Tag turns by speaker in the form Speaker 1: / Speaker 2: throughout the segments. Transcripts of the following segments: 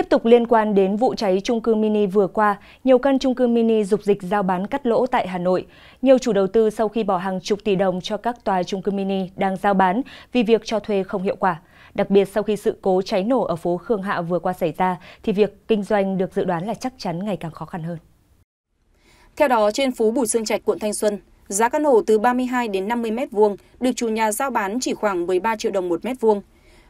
Speaker 1: Tiếp tục liên quan đến vụ cháy trung cư mini vừa qua, nhiều căn trung cư mini dục dịch giao bán cắt lỗ tại Hà Nội. Nhiều chủ đầu tư sau khi bỏ hàng chục tỷ đồng cho các tòa trung cư mini đang giao bán vì việc cho thuê không hiệu quả. Đặc biệt sau khi sự cố cháy nổ ở phố Khương Hạ vừa qua xảy ra, thì việc kinh doanh được dự đoán là chắc chắn ngày càng khó khăn hơn. Theo
Speaker 2: đó, trên phố Bùi Sương Trạch, quận Thanh Xuân, giá căn hộ từ 32 đến 50 m2 được chủ nhà giao bán chỉ khoảng 13 triệu đồng một mét vuông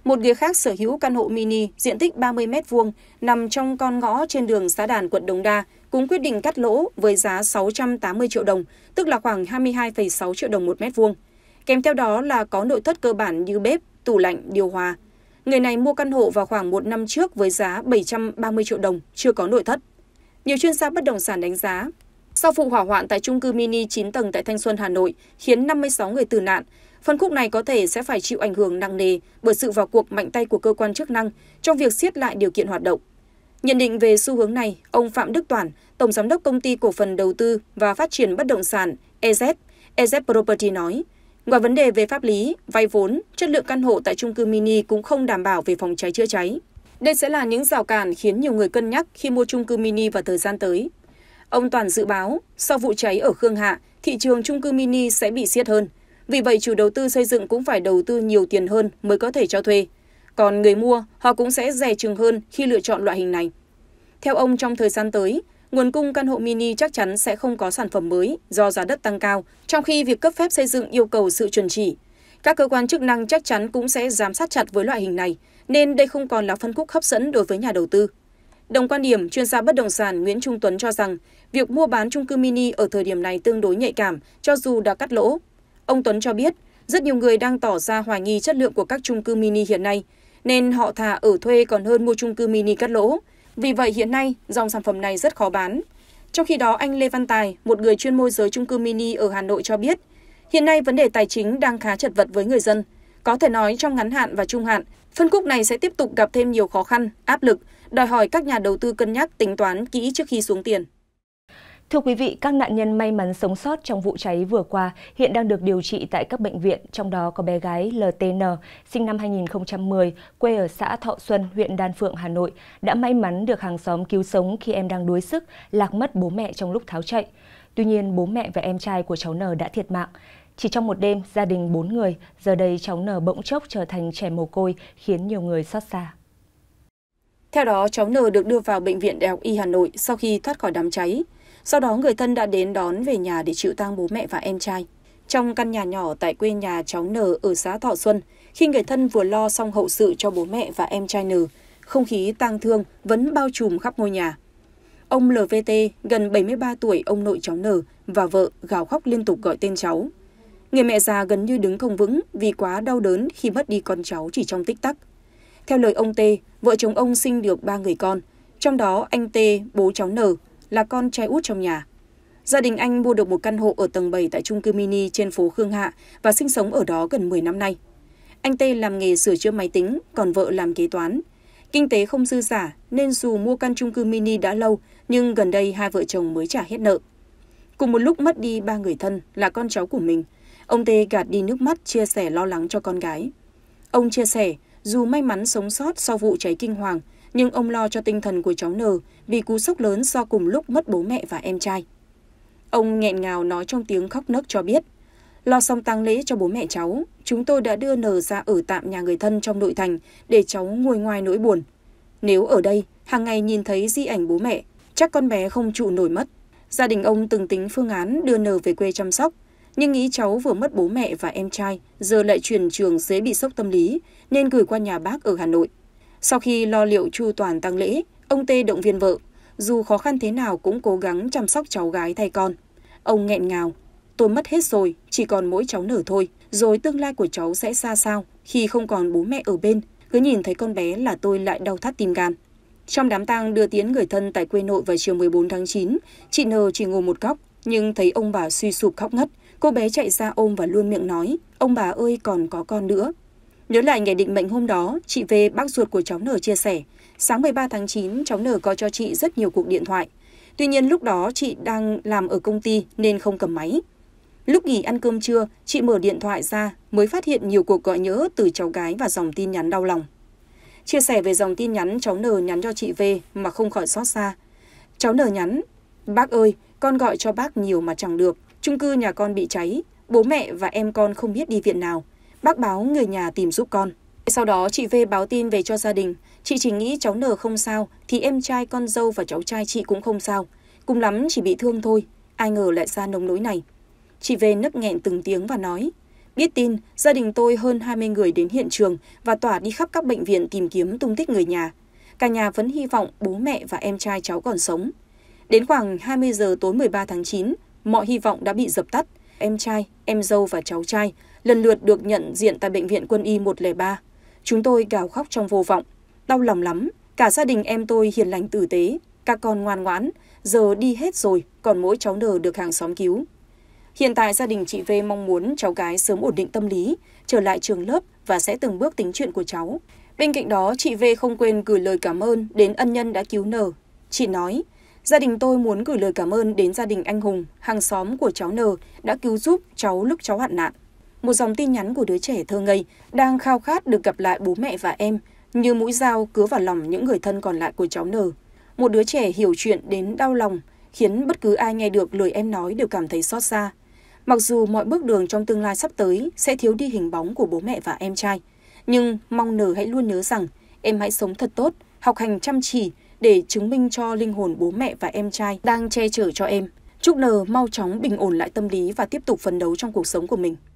Speaker 2: một người khác sở hữu căn hộ mini diện tích 30 m2 nằm trong con ngõ trên đường xã đàn quận Đống Đa cũng quyết định cắt lỗ với giá 680 triệu đồng, tức là khoảng 22,6 triệu đồng một mét vuông. Kèm theo đó là có nội thất cơ bản như bếp, tủ lạnh, điều hòa. Người này mua căn hộ vào khoảng một năm trước với giá 730 triệu đồng, chưa có nội thất. Nhiều chuyên gia bất động sản đánh giá, sau vụ hỏa hoạn tại trung cư mini 9 tầng tại Thanh Xuân, Hà Nội, khiến 56 người tử nạn, phân khúc này có thể sẽ phải chịu ảnh hưởng nặng nề bởi sự vào cuộc mạnh tay của cơ quan chức năng trong việc siết lại điều kiện hoạt động. Nhận định về xu hướng này, ông Phạm Đức Toàn, Tổng Giám đốc Công ty Cổ phần Đầu tư và Phát triển Bất động sản EZ, EZ Property nói, ngoài vấn đề về pháp lý, vay vốn, chất lượng căn hộ tại trung cư mini cũng không đảm bảo về phòng cháy chữa cháy. Đây sẽ là những rào cản khiến nhiều người cân nhắc khi mua trung cư mini vào thời gian tới. Ông Toàn dự báo, sau vụ cháy ở Khương Hạ, thị trường trung cư mini sẽ bị siết hơn – vì vậy chủ đầu tư xây dựng cũng phải đầu tư nhiều tiền hơn mới có thể cho thuê. Còn người mua, họ cũng sẽ rẻ chừng hơn khi lựa chọn loại hình này. Theo ông trong thời gian tới, nguồn cung căn hộ mini chắc chắn sẽ không có sản phẩm mới do giá đất tăng cao, trong khi việc cấp phép xây dựng yêu cầu sự chuẩn chỉ. Các cơ quan chức năng chắc chắn cũng sẽ giám sát chặt với loại hình này, nên đây không còn là phân khúc hấp dẫn đối với nhà đầu tư. Đồng quan điểm, chuyên gia bất động sản Nguyễn Trung Tuấn cho rằng, việc mua bán chung cư mini ở thời điểm này tương đối nhạy cảm, cho dù đã cắt lỗ, ông tuấn cho biết rất nhiều người đang tỏ ra hoài nghi chất lượng của các trung cư mini hiện nay nên họ thà ở thuê còn hơn mua trung cư mini cắt lỗ vì vậy hiện nay dòng sản phẩm này rất khó bán trong khi đó anh lê văn tài một người chuyên môi giới trung cư mini ở hà nội cho biết hiện nay vấn đề tài chính đang khá chật vật với người dân có thể nói trong ngắn hạn và trung hạn phân khúc này sẽ tiếp tục gặp thêm nhiều khó khăn áp lực đòi hỏi các
Speaker 1: nhà đầu tư cân nhắc tính toán kỹ trước khi xuống tiền Thưa quý vị, các nạn nhân may mắn sống sót trong vụ cháy vừa qua hiện đang được điều trị tại các bệnh viện, trong đó có bé gái LTN, sinh năm 2010, quê ở xã Thọ Xuân, huyện Đan Phượng, Hà Nội, đã may mắn được hàng xóm cứu sống khi em đang đuối sức, lạc mất bố mẹ trong lúc tháo chạy. Tuy nhiên, bố mẹ và em trai của cháu N đã thiệt mạng. Chỉ trong một đêm, gia đình bốn người, giờ đây cháu N bỗng chốc trở thành trẻ mồ côi, khiến nhiều người xót xa.
Speaker 2: Theo đó, cháu N được đưa vào Bệnh viện Đại học Y Hà Nội sau khi thoát khỏi đám cháy. Sau đó người thân đã đến đón về nhà để chịu tang bố mẹ và em trai. Trong căn nhà nhỏ tại quê nhà cháu N ở xã Thọ Xuân, khi người thân vừa lo xong hậu sự cho bố mẹ và em trai N, không khí tang thương vẫn bao trùm khắp ngôi nhà. Ông LVT, gần 73 tuổi ông nội cháu N và vợ gào khóc liên tục gọi tên cháu. Người mẹ già gần như đứng không vững vì quá đau đớn khi mất đi con cháu chỉ trong tích tắc. Theo lời ông T, vợ chồng ông sinh được ba người con, trong đó anh T, bố cháu N là con trai út trong nhà. Gia đình anh mua được một căn hộ ở tầng 7 tại trung cư mini trên phố Khương Hạ và sinh sống ở đó gần 10 năm nay. Anh Tê làm nghề sửa chữa máy tính, còn vợ làm kế toán. Kinh tế không dư giả nên dù mua căn trung cư mini đã lâu nhưng gần đây hai vợ chồng mới trả hết nợ. Cùng một lúc mất đi ba người thân là con cháu của mình, ông Tê gạt đi nước mắt chia sẻ lo lắng cho con gái. Ông chia sẻ, dù may mắn sống sót sau vụ cháy kinh hoàng, nhưng ông lo cho tinh thần của cháu nờ vì cú sốc lớn do cùng lúc mất bố mẹ và em trai. Ông nghẹn ngào nói trong tiếng khóc nấc cho biết, lo xong tang lễ cho bố mẹ cháu, chúng tôi đã đưa nờ ra ở tạm nhà người thân trong nội thành để cháu ngồi ngoài nỗi buồn. Nếu ở đây, hàng ngày nhìn thấy di ảnh bố mẹ, chắc con bé không trụ nổi mất. Gia đình ông từng tính phương án đưa nờ về quê chăm sóc, nhưng nghĩ cháu vừa mất bố mẹ và em trai, giờ lại chuyển trường dễ bị sốc tâm lý, nên gửi qua nhà bác ở Hà Nội. Sau khi lo liệu chu toàn tăng lễ, ông Tê động viên vợ, dù khó khăn thế nào cũng cố gắng chăm sóc cháu gái thay con. Ông nghẹn ngào, tôi mất hết rồi, chỉ còn mỗi cháu nở thôi, rồi tương lai của cháu sẽ ra sao khi không còn bố mẹ ở bên, cứ nhìn thấy con bé là tôi lại đau thắt tim gan. Trong đám tang đưa tiến người thân tại quê nội vào chiều 14 tháng 9, chị N chỉ ngồi một góc, nhưng thấy ông bà suy sụp khóc ngất. Cô bé chạy ra ôm và luôn miệng nói, ông bà ơi còn có con nữa. Nhớ lại ngày định mệnh hôm đó, chị V, bác ruột của cháu N chia sẻ, sáng 13 tháng 9, cháu N có cho chị rất nhiều cuộc điện thoại. Tuy nhiên lúc đó chị đang làm ở công ty nên không cầm máy. Lúc nghỉ ăn cơm trưa, chị mở điện thoại ra mới phát hiện nhiều cuộc gọi nhỡ từ cháu gái và dòng tin nhắn đau lòng. Chia sẻ về dòng tin nhắn cháu N nhắn cho chị V mà không khỏi xót xa. Cháu N nhắn, bác ơi, con gọi cho bác nhiều mà chẳng được, chung cư nhà con bị cháy, bố mẹ và em con không biết đi viện nào. Bác báo người nhà tìm giúp con. Sau đó chị V báo tin về cho gia đình. Chị chỉ nghĩ cháu N không sao thì em trai con dâu và cháu trai chị cũng không sao. Cùng lắm chỉ bị thương thôi. Ai ngờ lại ra nông nỗi này. Chị V nấc nghẹn từng tiếng và nói. Biết tin, gia đình tôi hơn 20 người đến hiện trường và tỏa đi khắp các bệnh viện tìm kiếm tung tích người nhà. Cả nhà vẫn hy vọng bố mẹ và em trai cháu còn sống. Đến khoảng 20 giờ tối 13 tháng 9, mọi hy vọng đã bị dập tắt em trai, em dâu và cháu trai lần lượt được nhận diện tại Bệnh viện Quân y 103. Chúng tôi gào khóc trong vô vọng. Đau lòng lắm, cả gia đình em tôi hiền lành tử tế, các con ngoan ngoãn, giờ đi hết rồi, còn mỗi cháu nờ được hàng xóm cứu. Hiện tại gia đình chị V mong muốn cháu gái sớm ổn định tâm lý, trở lại trường lớp và sẽ từng bước tính chuyện của cháu. Bên cạnh đó, chị V không quên gửi lời cảm ơn đến ân nhân đã cứu nờ. Chị nói, Gia đình tôi muốn gửi lời cảm ơn đến gia đình anh hùng, hàng xóm của cháu N đã cứu giúp cháu lúc cháu hoạn nạn. Một dòng tin nhắn của đứa trẻ thơ ngây đang khao khát được gặp lại bố mẹ và em, như mũi dao cứa vào lòng những người thân còn lại của cháu N. Một đứa trẻ hiểu chuyện đến đau lòng, khiến bất cứ ai nghe được lời em nói đều cảm thấy xót xa. Mặc dù mọi bước đường trong tương lai sắp tới sẽ thiếu đi hình bóng của bố mẹ và em trai, nhưng mong N hãy luôn nhớ rằng em hãy sống thật tốt, học hành chăm chỉ, để chứng minh cho linh hồn bố mẹ và em trai đang che chở cho em. Chúc N mau chóng bình ổn lại tâm lý và tiếp tục phấn đấu trong cuộc sống của mình.